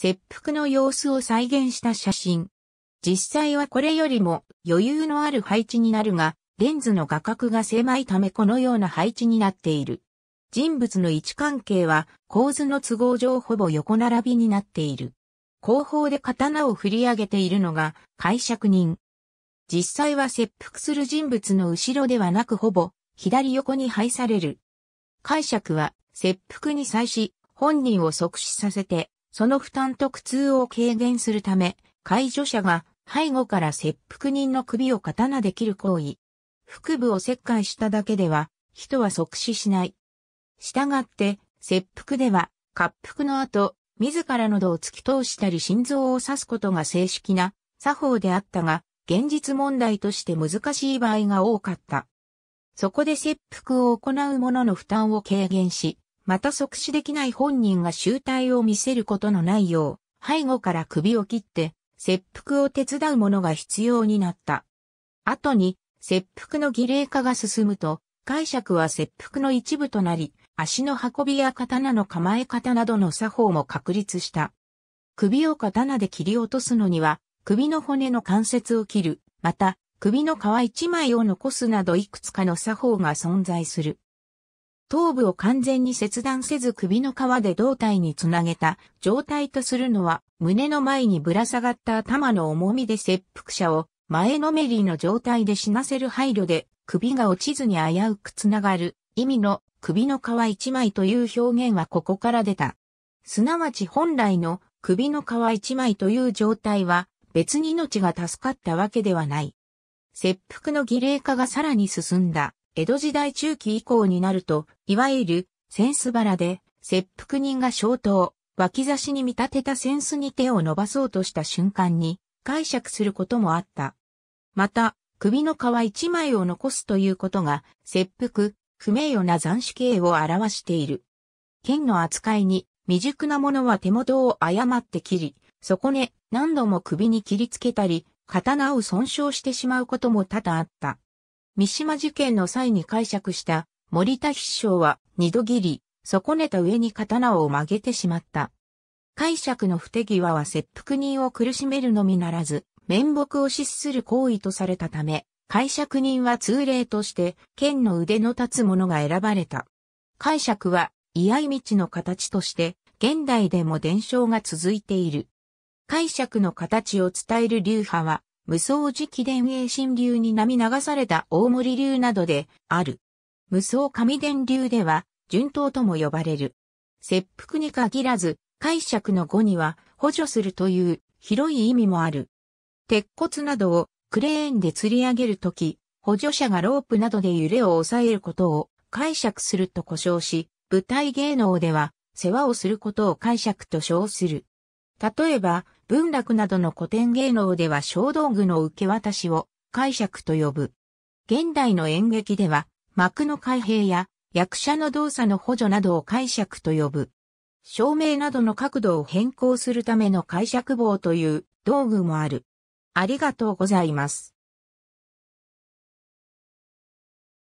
切腹の様子を再現した写真。実際はこれよりも余裕のある配置になるが、レンズの画角が狭いためこのような配置になっている。人物の位置関係は構図の都合上ほぼ横並びになっている。後方で刀を振り上げているのが解釈人。実際は切腹する人物の後ろではなくほぼ左横に配される。解釈は切腹に際し本人を即死させてその負担と苦痛を軽減するため、介助者が背後から切腹人の首を刀で切る行為。腹部を切開しただけでは、人は即死しない。従って、切腹では、滑腹の後、自らの度を突き通したり心臓を刺すことが正式な作法であったが、現実問題として難しい場合が多かった。そこで切腹を行う者の負担を軽減し、また即死できない本人が醜態を見せることのないよう、背後から首を切って、切腹を手伝う者が必要になった。後に、切腹の儀礼化が進むと、解釈は切腹の一部となり、足の運びや刀の構え方などの作法も確立した。首を刀で切り落とすのには、首の骨の関節を切る、また、首の皮一枚を残すなどいくつかの作法が存在する。頭部を完全に切断せず首の皮で胴体につなげた状態とするのは、胸の前にぶら下がった頭の重みで切腹者を前のめりの状態で死なせる配慮で、首が落ちずに危うくつながる意味の首の皮一枚という表現はここから出た。すなわち本来の首の皮一枚という状態は別に命が助かったわけではない。切腹の儀礼化がさらに進んだ江戸時代中期以降になるといわゆる、センスバラで、切腹人が消灯、脇差しに見立てたセンスに手を伸ばそうとした瞬間に、解釈することもあった。また、首の皮一枚を残すということが、切腹、不名誉な斬首刑を表している。剣の扱いに、未熟な者は手元を誤って切り、そこね、何度も首に切りつけたり、刀を損傷してしまうことも多々あった。三島事件の際に解釈した森田必勝は二度切り、損ねた上に刀を曲げてしまった。解釈の不手際は切腹人を苦しめるのみならず、面目を失する行為とされたため、解釈人は通例として、剣の腕の立つ者が選ばれた。解釈は、居合道の形として、現代でも伝承が続いている。解釈の形を伝える流派は、無双期伝衛神流に波流された大森流などである。無双神伝流では、順当とも呼ばれる。切腹に限らず、解釈の語には補助するという広い意味もある。鉄骨などをクレーンで吊り上げるとき、補助者がロープなどで揺れを抑えることを解釈すると呼称し、舞台芸能では世話をすることを解釈と称する。例えば、文楽などの古典芸能では小道具の受け渡しを解釈と呼ぶ。現代の演劇では幕の開閉や役者の動作の補助などを解釈と呼ぶ。照明などの角度を変更するための解釈棒という道具もある。ありがとうございます。